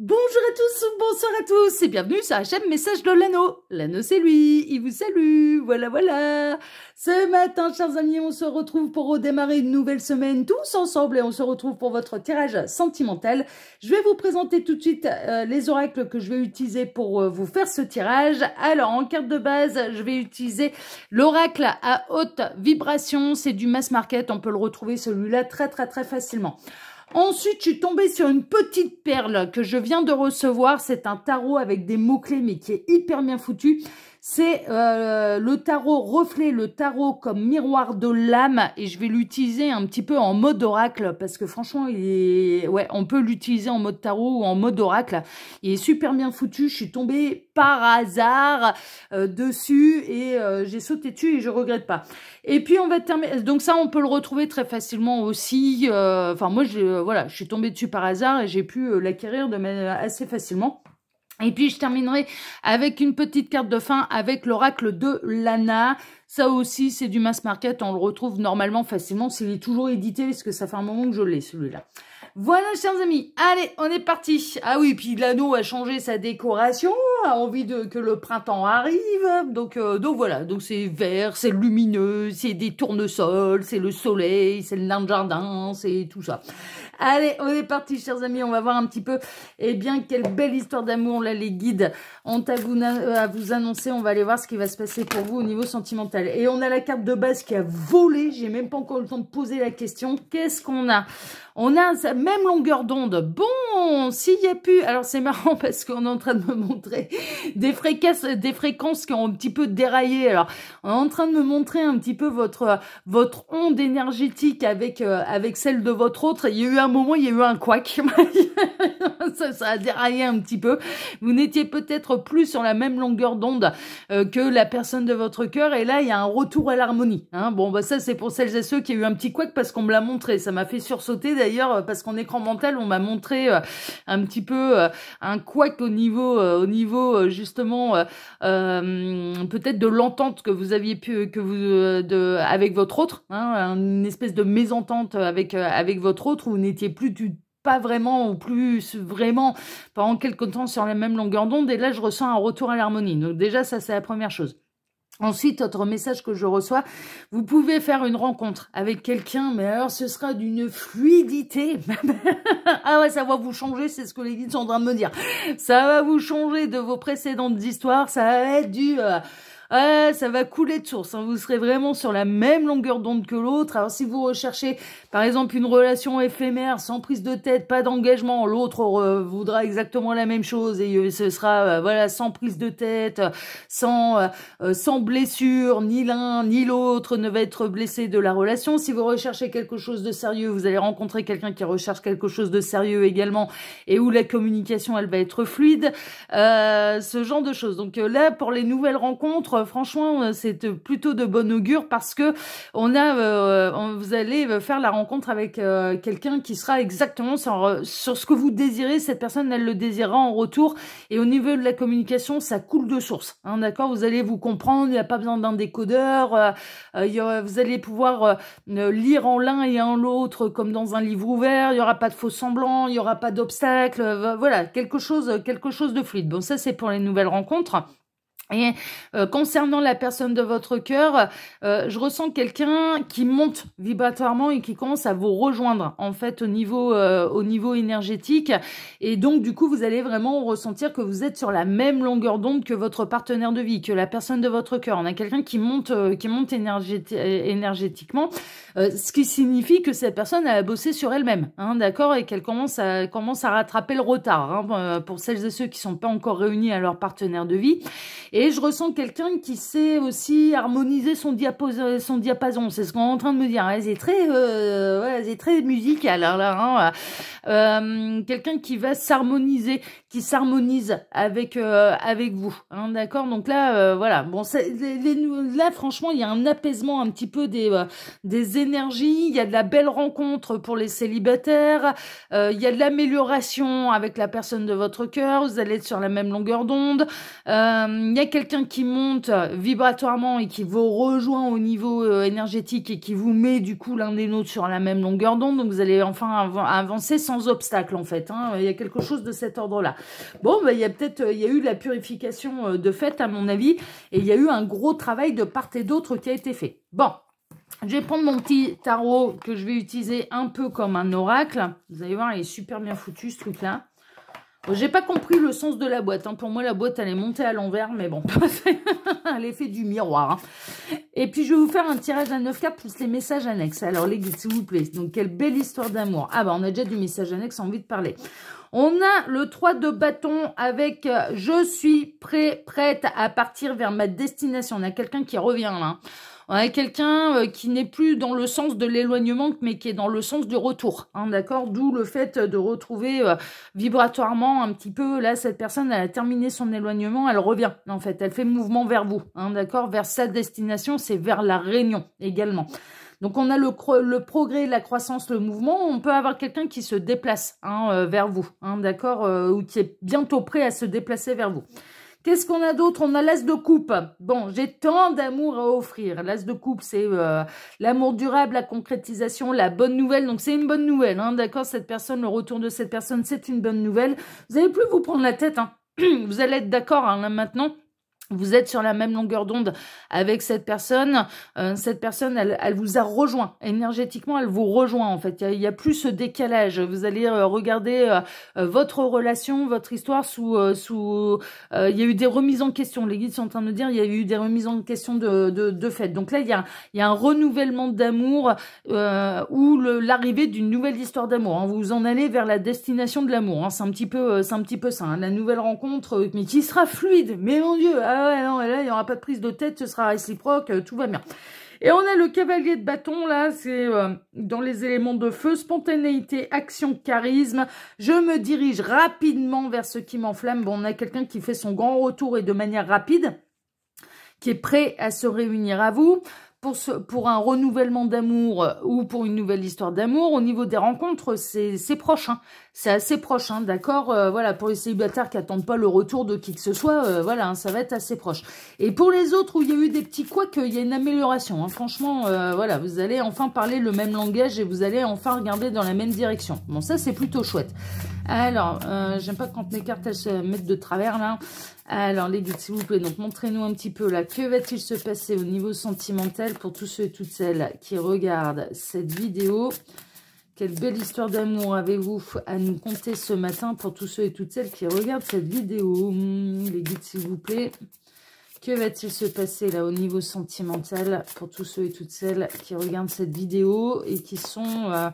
Bonjour à tous bonsoir à tous et bienvenue sur HM Message de Lano, Lano c'est lui, il vous salue, voilà voilà. Ce matin, chers amis, on se retrouve pour redémarrer une nouvelle semaine tous ensemble et on se retrouve pour votre tirage sentimental. Je vais vous présenter tout de suite euh, les oracles que je vais utiliser pour euh, vous faire ce tirage. Alors, en carte de base, je vais utiliser l'oracle à haute vibration. C'est du mass market, on peut le retrouver celui-là très très très facilement. Ensuite, je suis tombée sur une petite perle que je viens de recevoir. C'est un tarot avec des mots-clés, mais qui est hyper bien foutu. C'est euh, le tarot reflet, le tarot comme miroir de l'âme. Et je vais l'utiliser un petit peu en mode oracle parce que franchement, ouais, on peut l'utiliser en mode tarot ou en mode oracle. Il est super bien foutu. Je suis tombée par hasard euh, dessus et euh, j'ai sauté dessus et je regrette pas. Et puis on va terminer. Donc ça, on peut le retrouver très facilement aussi. Enfin, moi, je, voilà, je suis tombée dessus par hasard et j'ai pu l'acquérir de assez facilement. Et puis je terminerai avec une petite carte de fin avec l'oracle de Lana. Ça aussi, c'est du mass market. On le retrouve normalement facilement s'il est toujours édité, parce que ça fait un moment que je l'ai, celui-là. Voilà, chers amis. Allez, on est parti. Ah oui, puis l'anneau a changé sa décoration, a envie de, que le printemps arrive. Donc, euh, donc voilà. Donc c'est vert, c'est lumineux, c'est des tournesols, c'est le soleil, c'est le nain de jardin, c'est tout ça. Allez, on est parti, chers amis. On va voir un petit peu, eh bien, quelle belle histoire d'amour, là, les guides ont à vous, euh, à vous annoncer. On va aller voir ce qui va se passer pour vous au niveau sentimental. Et on a la carte de base qui a volé. J'ai même pas encore le temps de poser la question. Qu'est-ce qu'on a On a sa même longueur d'onde. Bon, s'il y a pu... Alors, c'est marrant parce qu'on est en train de me montrer des fréquences, des fréquences qui ont un petit peu déraillé. Alors, on est en train de me montrer un petit peu votre, votre onde énergétique avec, euh, avec celle de votre autre. Il y a eu moment, il y a eu un quack. ça, a déraillé un petit peu. Vous n'étiez peut-être plus sur la même longueur d'onde euh, que la personne de votre cœur. Et là, il y a un retour à l'harmonie. Hein. Bon, bah ça, c'est pour celles et ceux qui ont eu un petit quack parce qu'on me l'a montré. Ça m'a fait sursauter d'ailleurs euh, parce qu'en écran mental, on m'a montré euh, un petit peu un quack au niveau, au niveau justement peut-être de l'entente que vous aviez pu que vous de avec votre autre, hein, une espèce de mésentente avec avec votre autre ou une n'étiez plus du pas vraiment ou plus vraiment pendant quelque temps sur la même longueur d'onde et là je ressens un retour à l'harmonie. Donc déjà ça c'est la première chose. Ensuite, autre message que je reçois, vous pouvez faire une rencontre avec quelqu'un, mais alors ce sera d'une fluidité. ah ouais, ça va vous changer, c'est ce que les guides sont en train de me dire. Ça va vous changer de vos précédentes histoires, ça va être du... Euh, ah, ça va couler de source, hein. vous serez vraiment sur la même longueur d'onde que l'autre. Alors si vous recherchez par exemple une relation éphémère, sans prise de tête, pas d'engagement, l'autre voudra exactement la même chose et euh, ce sera euh, voilà sans prise de tête, sans, euh, sans blessure, ni l'un ni l'autre ne va être blessé de la relation. Si vous recherchez quelque chose de sérieux, vous allez rencontrer quelqu'un qui recherche quelque chose de sérieux également et où la communication elle va être fluide, ce genre de choses. Donc là pour les nouvelles rencontres, franchement, euh, c'est euh, plutôt de bon augure parce que on a, euh, vous allez faire la rencontre avec quelqu'un qui sera exactement sur, ce que vous désirez. Cette personne, elle le désirera en retour. Et au niveau de la communication, ça coule de source. Hein, d'accord Vous allez vous comprendre. Il n'y a pas besoin d'un décodeur. vous allez pouvoir lire en l'un et en l'autre comme dans un livre ouvert. Il n'y aura pas de faux semblants. Il n'y aura pas d'obstacles. voilà, quelque chose, quelque chose de fluide. Bon, ça, c'est pour les nouvelles rencontres. Et euh, concernant la personne de votre cœur, euh, je ressens quelqu'un qui monte vibratoirement et qui commence à vous rejoindre en fait au niveau euh, au niveau énergétique. Et donc du coup, vous allez vraiment ressentir que vous êtes sur la même longueur d'onde que votre partenaire de vie, que la personne de votre cœur. On a quelqu'un qui monte qui monte énergétiquement, ce qui signifie que cette personne a bossé sur elle-même, hein, d'accord, et qu'elle commence à commence à rattraper le retard hein, pour celles et ceux qui sont pas encore réunis à leur partenaire de vie. Et je ressens quelqu'un qui sait aussi harmoniser euh, son, diapason. C'est ce qu'on est en train de me dire. Elle hein. est très, euh, ouais, très musical. alors hein, là, hein. Euh, quelqu'un qui va s'harmoniser, qui s'harmonise avec euh, avec vous hein, d'accord donc là euh, voilà bon les, les, là franchement il y a un apaisement un petit peu des euh, des énergies il y a de la belle rencontre pour les célibataires il y a de l'amélioration avec la personne de votre cœur vous allez être sur la même longueur d'onde il y a quelqu'un qui monte vibratoirement et qui vous rejoint au niveau énergétique et qui vous met du coup l'un des nôtres sur la même longueur d'onde donc vous allez enfin avancer sans obstacle en fait hein. il y a quelque chose de cet ordre là Bon, bah, il y a peut-être, euh, il y a eu la purification euh, de fait, à mon avis, et il y a eu un gros travail de part et d'autre qui a été fait. Bon, je vais prendre mon petit tarot que je vais utiliser un peu comme un oracle. Vous allez voir, il est super bien foutu, ce truc-là. J'ai pas compris le sens de la boîte. Hein. Pour moi, la boîte, elle est montée à l'envers, mais bon, elle est fait du miroir. Hein. Et puis, je vais vous faire un tirage à 9 k plus les messages annexes. Alors, les guides, s'il vous plaît. Donc, quelle belle histoire d'amour. Ah, bah, on a déjà du message annexe, envie de parler. On a le 3 de bâton avec euh, je suis prêt, prête à partir vers ma destination. On a quelqu'un qui revient là. On a quelqu'un euh, qui n'est plus dans le sens de l'éloignement, mais qui est dans le sens du retour. Hein, d'accord D'où le fait de retrouver euh, vibratoirement un petit peu, là, cette personne, elle a terminé son éloignement, elle revient, en fait. Elle fait mouvement vers vous. Hein, d'accord Vers sa destination, c'est vers la réunion également. Donc on a le, progrès, la croissance, le mouvement. On peut avoir quelqu'un qui se déplace hein, euh, vers vous, hein, d'accord, euh, ou qui est bientôt prêt à se déplacer vers vous. Qu'est-ce qu'on a d'autre On a l'as de coupe. Bon, j'ai tant d'amour à offrir. L'as de coupe, c'est euh, l'amour durable, la concrétisation, la bonne nouvelle. Donc, c'est une bonne nouvelle, hein, d'accord Cette personne, le retour de cette personne, c'est une bonne nouvelle. Vous n'allez plus vous prendre la tête. Vous allez être d'accord là maintenant vous êtes sur la même longueur d'onde avec cette personne. Euh, cette personne, elle, elle, vous a rejoint énergétiquement, elle vous rejoint en fait. Il n'y a, plus ce décalage. Vous allez euh, regarder euh, euh, votre relation, votre histoire sous sous. il y a eu des remises en question. Les guides sont en train de dire il y a eu des remises en question de de, de fait. Donc là, il y a il y a un renouvellement d'amour ou l'arrivée d'une nouvelle histoire d'amour. Vous hein. Vous en allez vers la destination de l'amour. Hein. C'est un petit peu c'est un petit peu ça. Hein. La nouvelle rencontre, mais qui sera fluide. Mais mon Dieu. Ah non, là, il n'y aura pas de prise de tête, ce sera réciproque, euh, tout va bien. Et on a le cavalier de bâton, là, c'est euh, dans les éléments de feu, spontanéité, action, charisme. Je me dirige rapidement vers ce qui m'enflamme. Bon, on a quelqu'un qui fait son grand retour et de manière rapide qui est prêt à se réunir à vous pour, un renouvellement d'amour euh, ou pour une nouvelle histoire d'amour, au niveau des rencontres, c'est proche. Hein. C'est assez proche, hein, d'accord euh, Voilà, pour les célibataires qui n'attendent pas le retour de qui que ce soit, euh, voilà, hein, ça va être assez proche. Et pour les autres où il y a eu des petits quoi il y a une amélioration. Franchement, voilà, vous allez enfin parler le même langage et vous allez enfin regarder dans la même direction. Bon, ça, c'est plutôt chouette. Alors, j'aime pas quand mes cartes, elles se mettent de travers, là. Alors, les guides, s'il vous plaît, donc montrez-nous un petit peu là. Que va-t-il se passer au niveau sentimental pour tous ceux et toutes celles qui regardent cette vidéo Quelle belle histoire d'amour avez-vous à nous conter ce matin pour tous ceux et toutes celles qui regardent cette vidéo hmm, Les guides, s'il vous plaît. Que va-t-il se passer là au niveau sentimental pour tous ceux et toutes celles qui regardent cette vidéo et qui sont... Euh,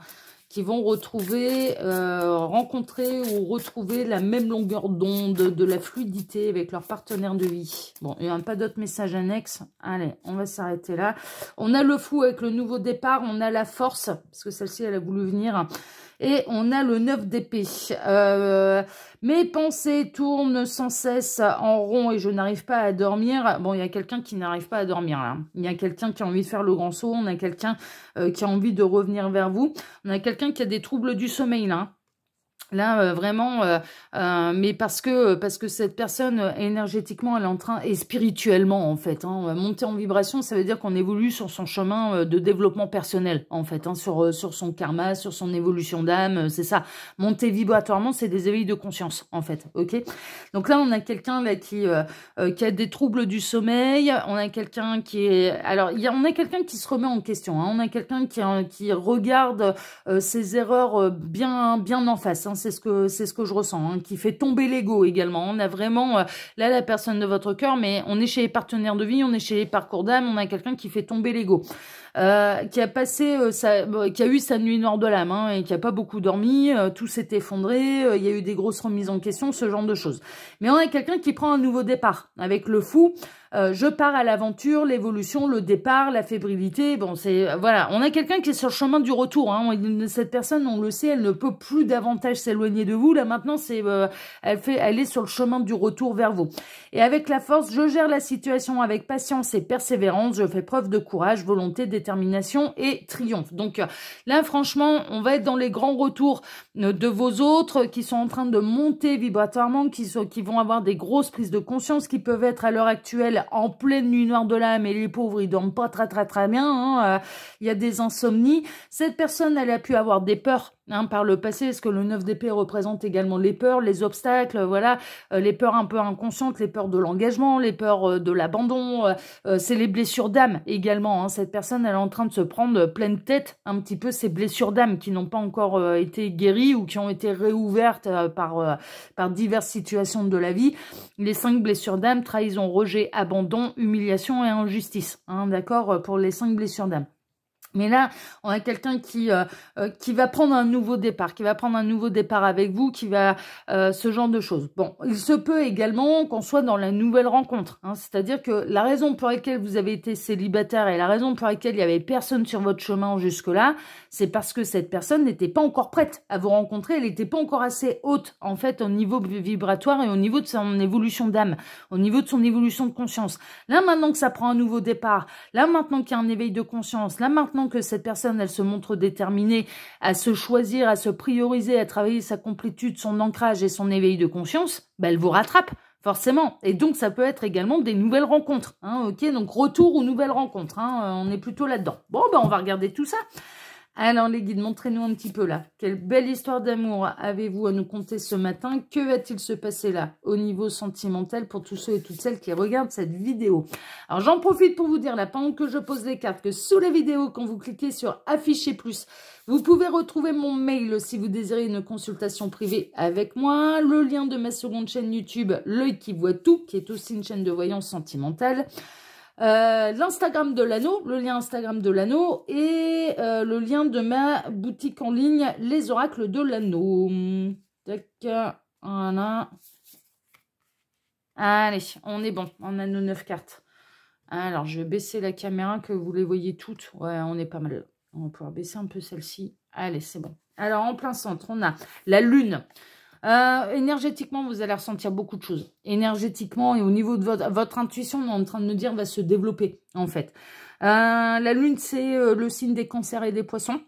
qui vont retrouver, euh, rencontrer ou retrouver la même longueur d'onde, de la fluidité avec leur partenaire de vie. Bon, il n'y a pas d'autres messages annexes. Allez, on va s'arrêter là. On a le fou avec le nouveau départ, on a la force, parce que celle-ci, elle a voulu venir. Et on a le 9 d'épée. Euh, mes pensées tournent sans cesse en rond et je n'arrive pas à dormir. Bon, il y a quelqu'un qui n'arrive pas à dormir là. Il y a quelqu'un qui a envie de faire le grand saut. On a quelqu'un euh, qui a envie de revenir vers vous. On a quelqu'un qui a des troubles du sommeil là. Là, euh, vraiment, euh, euh, mais parce que parce que cette personne énergétiquement, elle est en train et spirituellement en fait, hein, monter en vibration, ça veut dire qu'on évolue sur son chemin de développement personnel en fait, hein, sur sur son karma, sur son évolution d'âme, c'est ça. Monter vibratoirement, c'est des éveils de conscience en fait, ok. Donc là, on a quelqu'un qui qui a des troubles du sommeil, on a quelqu'un qui est, alors y on a quelqu'un qui se remet en question, hein, on a quelqu'un qui qui regarde ses erreurs bien bien en face c'est ce que je ressens, hein, qui fait tomber l'ego également. On a vraiment euh, là la personne de votre cœur, mais on est chez les partenaires de vie, on est chez les parcours d'âme, on a quelqu'un qui fait tomber l'ego. Euh, qui a passé euh, euh, qui a eu sa nuit noire de l'âme hein, et qui a pas beaucoup dormi, euh, tout s'est effondré, il y a eu des grosses remises en question, ce genre de choses. Mais on a quelqu'un qui prend un nouveau départ avec le fou. je pars à l'aventure, l'évolution, le départ, la fébrilité. Bon, c'est voilà, on a quelqu'un qui est sur le chemin du retour. Hein. Cette personne, on le sait, elle ne peut plus davantage s'éloigner de vous. Là maintenant, c'est elle fait, elle est sur le chemin du retour vers vous. Et avec la force, je gère la situation avec patience et persévérance. Je fais preuve de courage, volonté, détermination et triomphe. Donc euh, là, franchement, on va être dans les grands retours euh, de vos autres qui sont en train de monter vibratoirement, qui, vont avoir des grosses prises de conscience, qui peuvent être à l'heure actuelle en pleine nuit noire de l'âme et les pauvres, ils dorment pas très très très bien. Hein, euh, il y a des insomnies. Cette personne, elle a pu avoir des peurs Hein, par le passé, est-ce que le 9 d'épée représente également les peurs, les obstacles, voilà, euh, les peurs un peu inconscientes, les peurs de l'engagement, les peurs euh, de l'abandon, euh, c'est les blessures d'âme également. Hein. cette personne, elle est en train de se prendre pleine tête un petit peu ces blessures d'âme qui n'ont pas encore été guéries ou qui ont été réouvertes par, par diverses situations de la vie. Les cinq blessures d'âme, trahison, rejet, abandon, humiliation et injustice, hein, d'accord, pour les cinq blessures d'âme. Mais là, on a quelqu'un qui euh, euh, qui va prendre un nouveau départ, qui va prendre un nouveau départ avec vous, qui va euh, ce genre de choses. Bon, il se peut également qu'on soit dans la nouvelle rencontre, hein. c'est-à-dire que la raison pour laquelle vous avez été célibataire et la raison pour laquelle il y avait personne sur votre chemin jusque-là, c'est parce que cette personne n'était pas encore prête à vous rencontrer, elle n'était pas encore assez haute en fait au niveau vibratoire et au niveau de son évolution d'âme, au niveau de son évolution de conscience. Là maintenant que ça prend un nouveau départ, là maintenant qu'il y a un éveil de conscience, là maintenant que cette personne, elle se montre déterminée à se choisir, à se prioriser, à travailler sa complétude, son ancrage et son éveil de conscience, bah, elle vous rattrape forcément. Et donc, ça peut être également des nouvelles rencontres. Hein, ok, donc retour ou nouvelles rencontres. Hein, euh, on est plutôt là-dedans. Bon, ben, on va regarder tout ça. Alors les guides, montrez-nous un petit peu là. Quelle belle histoire d'amour avez-vous à nous conter ce matin Que va-t-il se passer là au niveau sentimental pour tous ceux et toutes celles qui regardent cette vidéo Alors j'en profite pour vous dire là, pendant que je pose les cartes, que sous la vidéo, quand vous cliquez sur « Afficher plus », vous pouvez retrouver mon mail si vous désirez une consultation privée avec moi, le lien de ma seconde chaîne YouTube, L'œil qui voit tout, qui est aussi une chaîne de voyance sentimentale, euh, L'Instagram de l'anneau, le lien Instagram de l'anneau et euh, le lien de ma boutique en ligne, les oracles de l'anneau. Allez, on est bon, on a nos neuf cartes. Alors, je vais baisser la caméra que vous les voyez toutes. Ouais, on est pas mal. On va pouvoir baisser un peu celle-ci. Allez, c'est bon. Alors, en plein centre, on a la lune. Euh, énergétiquement, vous allez ressentir beaucoup de choses. Énergétiquement et au niveau de votre, intuition, on est en train de nous dire, va se développer en fait. Euh, la lune, c'est euh, le signe des cancers et des poissons.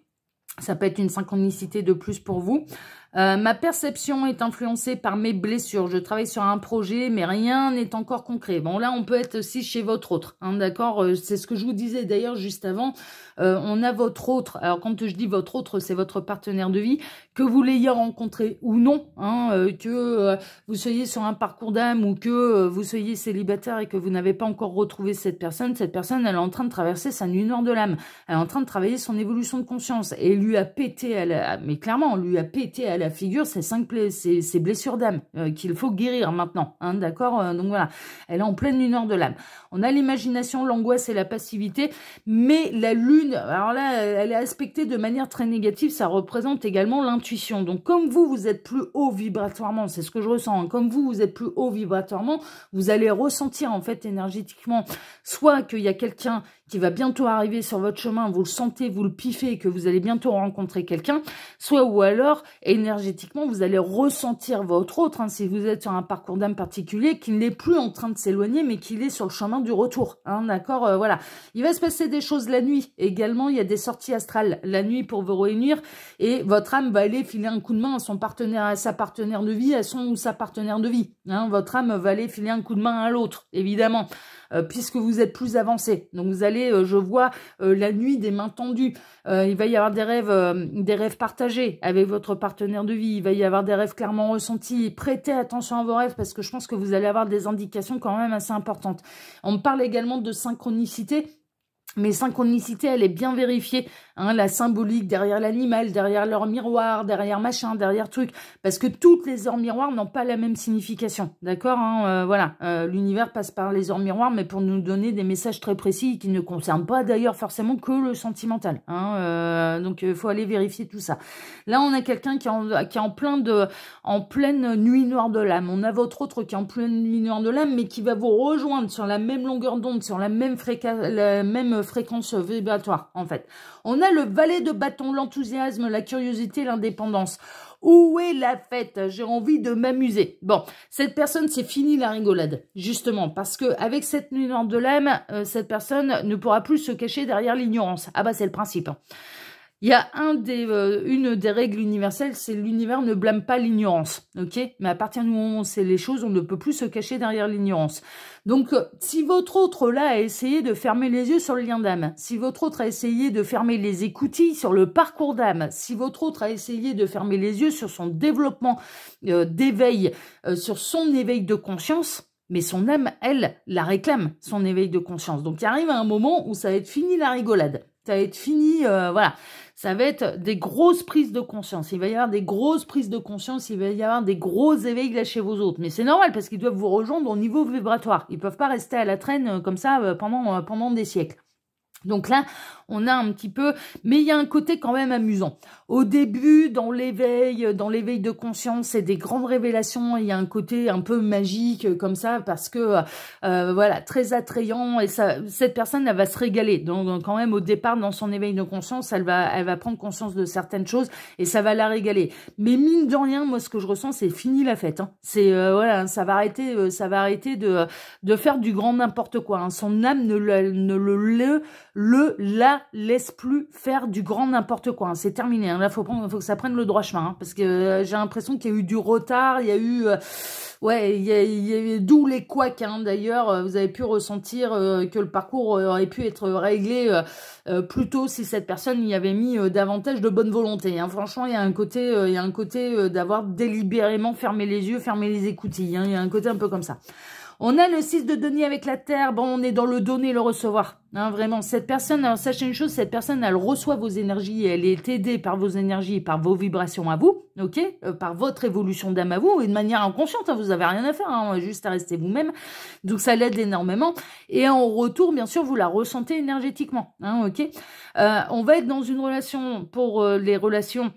Ça peut être une synchronicité de plus pour vous. Euh, ma perception est influencée par mes blessures. Je travaille sur un projet, mais rien n'est encore concret. Bon, là, on peut être aussi chez votre autre, hein, d'accord euh, C'est ce que je vous disais d'ailleurs juste avant. Euh, on a votre autre. Alors, quand je dis votre autre, c'est votre partenaire de vie, que vous l'ayez rencontré ou non, hein, que vous soyez sur un parcours d'âme ou que vous soyez célibataire et que vous n'avez pas encore retrouvé cette personne. Cette personne, elle est en train de traverser sa nuit noire de l'âme. Elle est en train de travailler son évolution de conscience et lui a pété, elle mais clairement, lui a pété à la figure c'est cinq plaies c'est blessures d'âme euh, qu'il faut guérir maintenant. Hein, D'accord euh, Donc voilà, elle est en pleine lune de l'âme. On a l'imagination, l'angoisse et la passivité, mais la lune, alors là, elle est aspectée de manière très négative, ça représente également l'intuition. Donc comme vous, vous êtes plus haut vibratoirement, c'est ce que je ressens, hein, comme vous, vous êtes plus haut vibratoirement, vous allez ressentir en fait énergétiquement soit qu'il y a quelqu'un qui va bientôt arriver sur votre chemin, vous le sentez, vous le piffez, que vous allez bientôt rencontrer quelqu'un, soit ou alors, énergétiquement, vous allez ressentir votre autre, hein, si vous êtes sur un parcours d'âme particulier, qu'il n'est plus en train de s'éloigner, mais qu'il est sur le chemin du retour, hein, d'accord euh, Voilà. Il va se passer des choses la nuit, également, il y a des sorties astrales la nuit pour vous réunir, et votre âme va aller filer un coup de main à son partenaire, à sa partenaire de vie, à son ou sa partenaire de vie, hein. votre âme va aller filer un coup de main à l'autre, évidemment. Euh, puisque vous êtes plus avancé. Donc vous allez, euh, je vois, euh, la nuit des mains tendues. il va y avoir des rêves, des rêves partagés avec votre partenaire de vie. Il va y avoir des rêves clairement ressentis. Prêtez attention à vos rêves parce que je pense que vous allez avoir des indications quand même assez importantes. On me parle également de synchronicité mais synchronicité, elle est bien vérifiée. Hein, la symbolique derrière l'animal, derrière leur miroir, derrière machin, derrière truc. Parce que toutes les heures miroirs n'ont pas la même signification. D'accord hein, euh, Voilà, euh, l'univers passe par les heures miroirs, mais pour nous donner des messages très précis qui ne concernent pas d'ailleurs forcément que le sentimental. Hein, euh, donc, il faut aller vérifier tout ça. Là, on a quelqu'un qui, est en, plein de, en pleine nuit noire de l'âme. On a votre autre qui est en pleine nuit noire de l'âme, mais qui va vous rejoindre sur la même longueur d'onde, sur la même fréquence, la même fréquence vibratoire, en fait. On a le valet de bâton, l'enthousiasme, la curiosité, l'indépendance. Où est la fête J'ai envie de m'amuser. Bon, cette personne, c'est fini la rigolade, justement, parce que avec cette nuance de l'âme, euh, cette personne ne pourra plus se cacher derrière l'ignorance. Ah bah, c'est le principe. Hein. Il y a un des, euh, une des règles universelles, c'est l'univers ne blâme pas l'ignorance, ok Mais à partir du moment où on sait les choses, on ne peut plus se cacher derrière l'ignorance. Donc, euh, si votre autre, là, a essayé de fermer les yeux sur le lien d'âme, si votre autre a essayé de fermer les écoutilles sur le parcours d'âme, si votre autre a essayé de fermer les yeux sur son développement euh, d'éveil, sur son éveil de conscience, mais son âme, elle, la réclame, son éveil de conscience. Donc, il arrive à un moment où ça va être fini la rigolade. Ça va être fini, voilà ça va être des grosses prises de conscience. Il va y avoir des grosses prises de conscience, il va y avoir des gros éveils là chez vos autres. Mais c'est normal parce qu'ils doivent vous rejoindre au niveau vibratoire. Ils ne peuvent pas rester à la traîne euh, comme ça euh, pendant, euh, pendant des siècles. Donc là, on a un petit peu... Mais il y a un côté quand même amusant au début, dans l'éveil, dans l'éveil de conscience c'est des grandes révélations, il y a un côté un peu magique euh, comme ça parce que euh, euh, voilà très attrayant et ça, cette personne elle va se régaler. Donc quand même au départ dans son éveil de conscience, elle va, elle va prendre conscience de certaines choses et ça va la régaler. Mais mine de rien, moi ce que je ressens, c'est fini la fête. Hein. C'est voilà, hein, ça va arrêter, ça va arrêter de de faire du grand n'importe quoi. Hein. Son âme ne le ne le, le, le la laisse plus faire du grand n'importe quoi. Hein. C'est terminé. Hein il faut, faut que ça prenne le droit chemin, hein, parce que euh, j'ai l'impression qu'il y a eu du retard, il y a eu... Euh, ouais, il y a, d'où les couacs, hein, d'ailleurs. Euh, vous avez pu ressentir que le parcours aurait pu être réglé plus tôt si cette personne y avait mis davantage de bonne volonté. Hein. Franchement, il y a un côté, il y a un côté d'avoir délibérément fermé les yeux, fermé les écoutilles. Il y a un côté un peu comme ça. On a le 6 de denier avec la terre. Bon, on est dans le donner, le recevoir. Hein, vraiment, cette personne, sachez une chose, cette personne, elle reçoit vos énergies, elle est aidée par vos énergies, par vos vibrations à vous, ok euh, Par votre évolution d'âme à vous, et de manière inconsciente, hein, vous n'avez rien à faire, hein, juste à rester vous-même. Donc, ça l'aide énormément. Et en retour, bien sûr, vous la ressentez énergétiquement, ok euh, On va être dans une relation, pour euh, les relations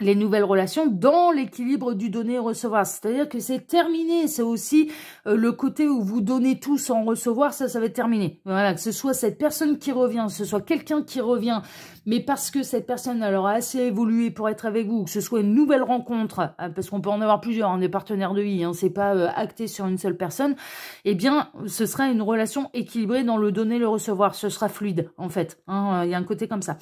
les nouvelles relations dans l'équilibre du donner-recevoir. C'est-à-dire que c'est terminé. C'est aussi euh, le côté où vous donnez tout sans recevoir, ça, ça va être terminé. Voilà, que ce soit cette personne qui revient, que ce soit quelqu'un qui revient, mais parce que cette personne alors, a assez évolué pour être avec vous, que ce soit une nouvelle rencontre, euh, parce qu'on peut en avoir plusieurs, on est partenaires de vie, hein, c'est pas euh, acté sur une seule personne, eh bien, ce sera une relation équilibrée dans le donner, le recevoir. Ce sera fluide, en fait. Hein, euh, il y a un côté comme ça.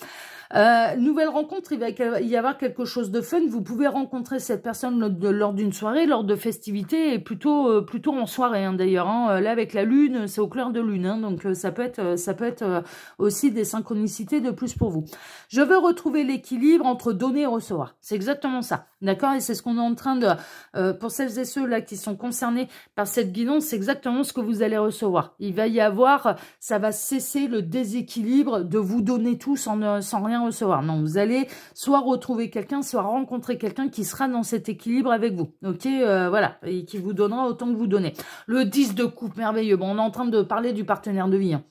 nouvelle rencontre, il va y avoir quelque chose de fun. Vous pouvez rencontrer cette personne lors d'une soirée, lors de festivités, et plutôt, plutôt en soirée hein, d'ailleurs. Hein. Là, avec la lune, c'est au clair de lune, donc ça peut être, ça peut être aussi des synchronicités de plus pour vous. Je veux retrouver l'équilibre entre donner et recevoir. C'est exactement ça. D'accord Et c'est ce qu'on est en train de... Euh, pour celles et ceux là qui sont concernés par cette guidance, c'est exactement ce que vous allez recevoir. Il va y avoir... Ça va cesser le déséquilibre de vous donner tout sans, rien recevoir. Non, vous allez soit retrouver quelqu'un, soit rencontrer quelqu'un qui sera dans cet équilibre avec vous. Ok euh, Voilà. Et qui vous donnera autant que vous donnez. Le 10 de coupe, merveilleux. Bon, on est en train de parler du partenaire de vie. Hein.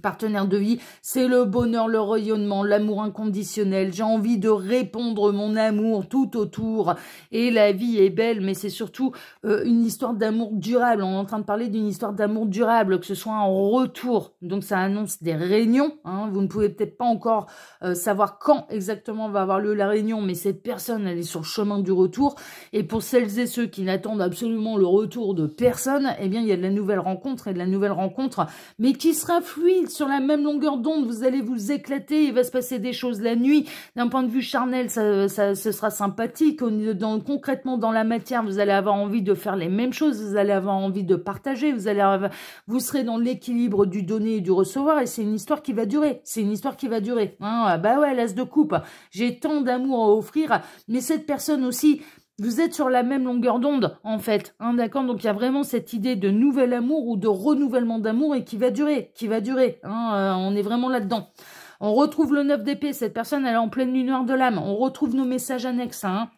Partenaire de vie, c'est le bonheur, le rayonnement, l'amour inconditionnel. J'ai envie de répondre mon amour tout autour. Et la vie est belle, mais c'est surtout euh, une histoire d'amour durable. On est en train de parler d'une histoire d'amour durable, que ce soit un retour. Donc ça annonce des réunions. Hein. Vous ne pouvez peut-être pas encore euh, savoir quand exactement va avoir lieu la réunion, mais cette personne, elle est sur le chemin du retour. Et pour celles et ceux qui n'attendent absolument le retour de personne, eh bien, il y a de la nouvelle rencontre et de la nouvelle rencontre, mais qui sera fluide sur la même longueur d'onde, vous allez vous éclater, il va se passer des choses la nuit. D'un point de vue charnel, ça, ça, ce sera sympathique. concrètement, dans la matière, vous allez avoir envie de faire les mêmes choses, vous allez avoir envie de partager, vous, allez vous serez dans l'équilibre du donner et du recevoir, et c'est une histoire qui va durer. C'est une histoire qui va durer. Hein. Ah bah ouais, l'as de coupe. J'ai tant d'amour à offrir, mais cette personne aussi vous êtes sur la même longueur d'onde, en fait. Hein, D'accord Donc, il y a vraiment cette idée de nouvel amour ou de renouvellement d'amour et qui va durer, qui va durer. Hein, euh, on est vraiment là-dedans. On retrouve le 9 d'épée, cette personne, elle est en pleine noire de l'âme. On retrouve nos messages annexes. Hein.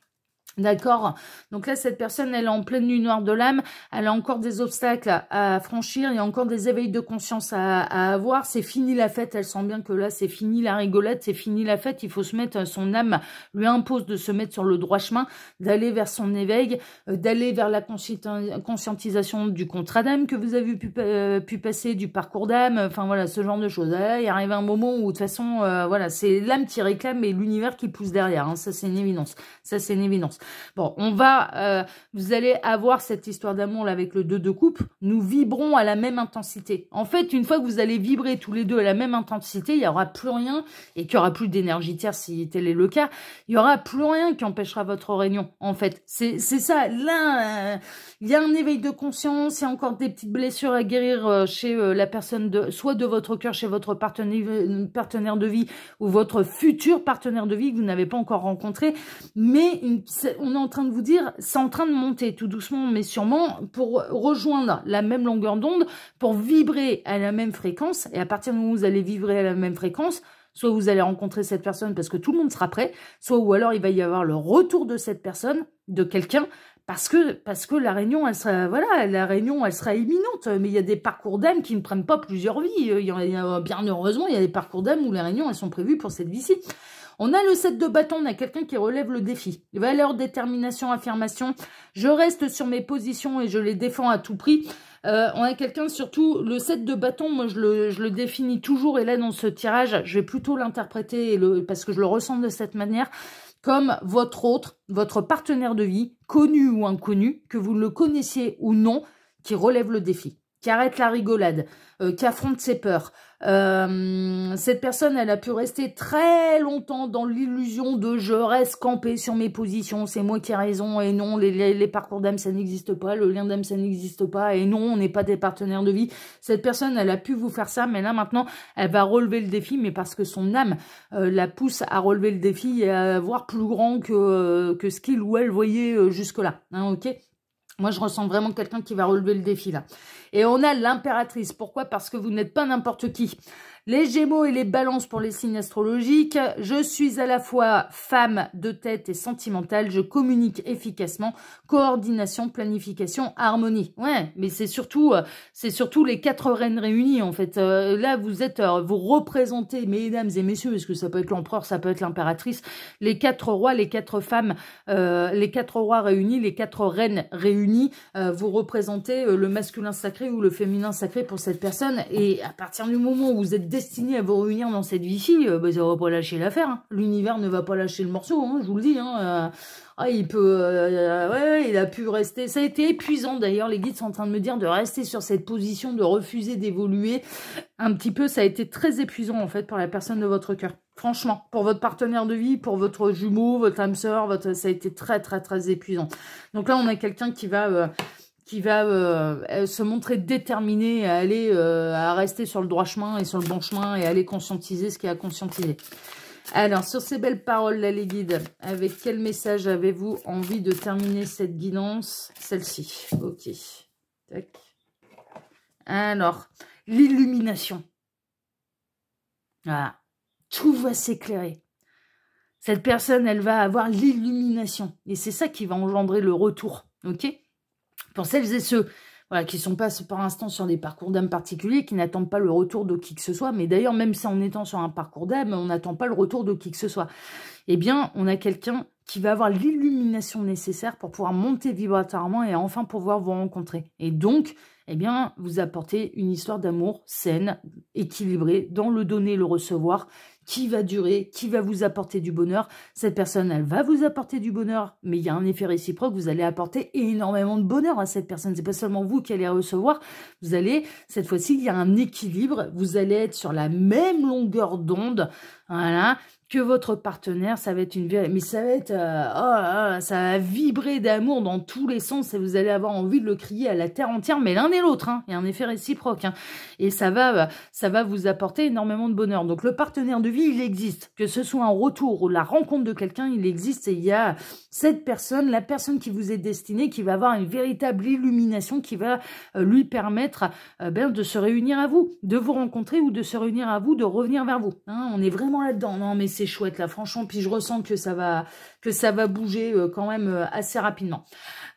D'accord Donc là, cette personne, elle est en pleine nuit noire de l'âme. Elle a encore des obstacles à franchir. Il y a encore des éveils de conscience à, avoir. C'est fini la fête. Elle sent bien que là, c'est fini la rigolade. C'est fini la fête. Il faut se mettre, son âme lui impose de se mettre sur le droit chemin, d'aller vers son éveil, euh, d'aller vers la conscientisation du contrat d'âme que vous avez pu, euh, pu passer, du parcours d'âme. Enfin, voilà, ce genre de choses. Ah, il arrive un moment où, de toute façon, euh, voilà, c'est l'âme qui réclame et l'univers qui pousse derrière. Hein. Ça, c'est une évidence. Ça, c'est une évidence. Bon, on va, euh, vous allez avoir cette histoire d'amour avec le 2 de coupe. Nous vibrons à la même intensité. En fait, une fois que vous allez vibrer tous les deux à la même intensité, il n'y aura plus rien et qu'il n'y aura plus d'énergie tiers si tel est le cas. Il n'y aura plus rien qui empêchera votre réunion. En fait, c'est ça. Là, euh, il y a un éveil de conscience, il y a encore des petites blessures à guérir euh, chez la personne, de, soit de votre cœur, chez votre partenaire, partenaire de vie ou votre futur partenaire de vie que vous n'avez pas encore rencontré. Mais une, on est en train de vous dire, c'est en train de monter tout doucement, mais sûrement, pour rejoindre la même longueur d'onde, pour vibrer à la même fréquence. Et à partir du moment où vous allez vibrer à la même fréquence, soit vous allez rencontrer cette personne parce que tout le monde sera prêt, soit ou alors il va y avoir le retour de cette personne, de quelqu'un, parce que parce que la réunion elle sera voilà la réunion elle sera imminente mais il y a des parcours d'âme qui ne prennent pas plusieurs vies il bien heureusement il y a des parcours d'âme où les réunions elles sont prévues pour cette vie-ci on a le 7 de bâton, on a quelqu'un qui relève le défi. Valeur, détermination, affirmation. Je reste sur mes positions et je les défends à tout prix. Euh, on a quelqu'un, surtout, le 7 de bâton, moi, je le, définis toujours. Et là, dans ce tirage, je vais plutôt l'interpréter parce que je le ressens de cette manière comme votre autre, votre partenaire de vie, connu ou inconnu, que vous le connaissiez ou non, qui relève le défi, qui arrête la rigolade, euh, qui affronte ses peurs, euh, cette personne, elle a pu rester très longtemps dans l'illusion de je reste campé sur mes positions, c'est moi qui ai raison, et non, les, parcours d'âme, ça n'existe pas, le lien d'âme, ça n'existe pas, et non, on n'est pas des partenaires de vie. Cette personne, elle a pu vous faire ça, mais là, maintenant, elle va relever le défi, mais parce que son âme euh, la pousse à relever le défi et à voir plus grand que, euh, que ce qu'il ou elle voyait jusque-là, hein, ok moi, je ressens vraiment quelqu'un qui va relever le défi, là. Et on a l'impératrice. Pourquoi Parce que vous n'êtes pas n'importe qui. Les Gémeaux et les Balances pour les signes astrologiques. Je suis à la fois femme de tête et sentimentale. Je communique efficacement. Coordination, planification, harmonie. Ouais, mais c'est surtout, euh, c'est surtout les quatre reines réunies en fait. Euh, là, vous êtes, euh, vous représentez, mesdames et messieurs, parce que ça peut être l'empereur, ça peut être l'impératrice, les quatre rois, les quatre femmes, les quatre rois réunis, les quatre reines réunies. vous représentez le masculin sacré ou le féminin sacré pour cette personne. Et à partir du moment où vous êtes destiné à vous réunir dans cette vie-ci, vous euh, bah, ça va pas lâcher l'affaire. Hein. L'univers ne va pas lâcher le morceau, hein, je vous le dis. Hein, euh, ah, il peut, euh, ouais, il a pu rester. Ça a été épuisant d'ailleurs. Les guides sont en train de me dire de rester sur cette position, de refuser d'évoluer un petit peu. Ça a été très épuisant en fait pour la personne de votre cœur. Franchement, pour votre partenaire de vie, pour votre jumeau, votre âme sœur, votre, ça a été très très très épuisant. Donc là, on a quelqu'un qui va qui va euh, se montrer déterminée à aller euh, à rester sur le droit chemin et sur le bon chemin et aller conscientiser ce qui a à conscientiser. Alors, sur ces belles paroles, là, les guides, avec quel message avez-vous envie de terminer cette guidance Celle-ci. Ok. Tac. Alors, l'illumination. Voilà. Ah, tout va s'éclairer. Cette personne, elle va avoir l'illumination. Et c'est ça qui va engendrer le retour. Ok pour celles et ceux voilà, qui sont pas par instant sur des parcours d'âme particuliers, qui n'attendent pas le retour de qui que ce soit, mais d'ailleurs, même si en étant sur un parcours d'âme, on n'attend pas le retour de qui que ce soit, eh bien, on a quelqu'un qui va avoir l'illumination nécessaire pour pouvoir monter vibratoirement et enfin pouvoir vous rencontrer. Et donc, eh bien, vous apportez une histoire d'amour saine, équilibrée, dans le donner et le recevoir, qui va durer, qui va vous apporter du bonheur. Cette personne, elle va vous apporter du bonheur, mais il y a un effet réciproque, vous allez apporter énormément de bonheur à cette personne. C'est pas seulement vous qui allez recevoir, vous allez, cette fois-ci, il y a un équilibre, vous allez être sur la même longueur d'onde, voilà, que votre partenaire, ça va être une vie, mais ça va être, euh, oh ça va vibrer d'amour dans tous les sens et vous allez avoir envie de le crier à la terre entière, mais l'un et l'autre, hein, il y a un effet réciproque, hein. et ça va, euh, ça va vous apporter énormément de bonheur. Donc le partenaire de vie, il existe, que ce soit un retour ou la rencontre de quelqu'un, il existe et il y a cette personne, la personne qui vous est destinée, qui va avoir une véritable illumination, qui va euh, lui permettre ben, de se réunir à vous, de vous rencontrer ou de se réunir à vous, de revenir vers vous. Hein. on est vraiment là-dedans. Non, mais c'est c'est chouette là, franchement. Puis je ressens que ça va, que ça va bouger euh, quand même euh, assez rapidement.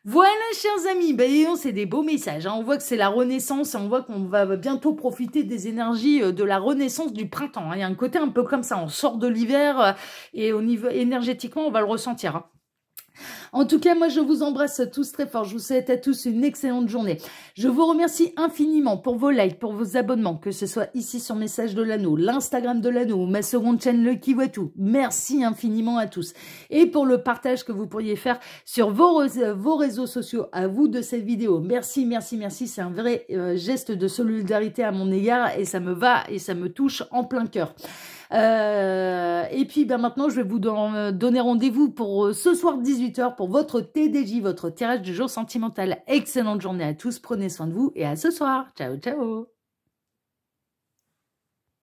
Voilà, chers amis, ben, c'est des beaux messages. Hein. On voit que c'est la renaissance, on voit qu'on va bientôt profiter des énergies euh, de la renaissance du printemps. Hein. Il y a un côté un peu comme ça, on sort de l'hiver et au niveau énergétiquement, on va le ressentir. Hein. En tout cas, moi, je vous embrasse tous très fort. Je vous souhaite à tous une excellente journée. Je vous remercie infiniment pour vos likes, pour vos abonnements, que ce soit ici sur Message de l'Anneau, l'Instagram de l'Anneau, ma seconde chaîne Le tout. Merci infiniment à tous. Et pour le partage que vous pourriez faire sur vos, réseaux sociaux, à vous de cette vidéo. Merci, merci, merci. C'est un vrai euh, geste de solidarité à mon égard et ça me va et ça me touche en plein cœur. Euh, et puis ben maintenant, je vais vous euh, donner rendez-vous pour euh, ce soir 18h pour votre TDJ, votre tirage du jour sentimental. Excellente journée à tous, prenez soin de vous et à ce soir. Ciao, ciao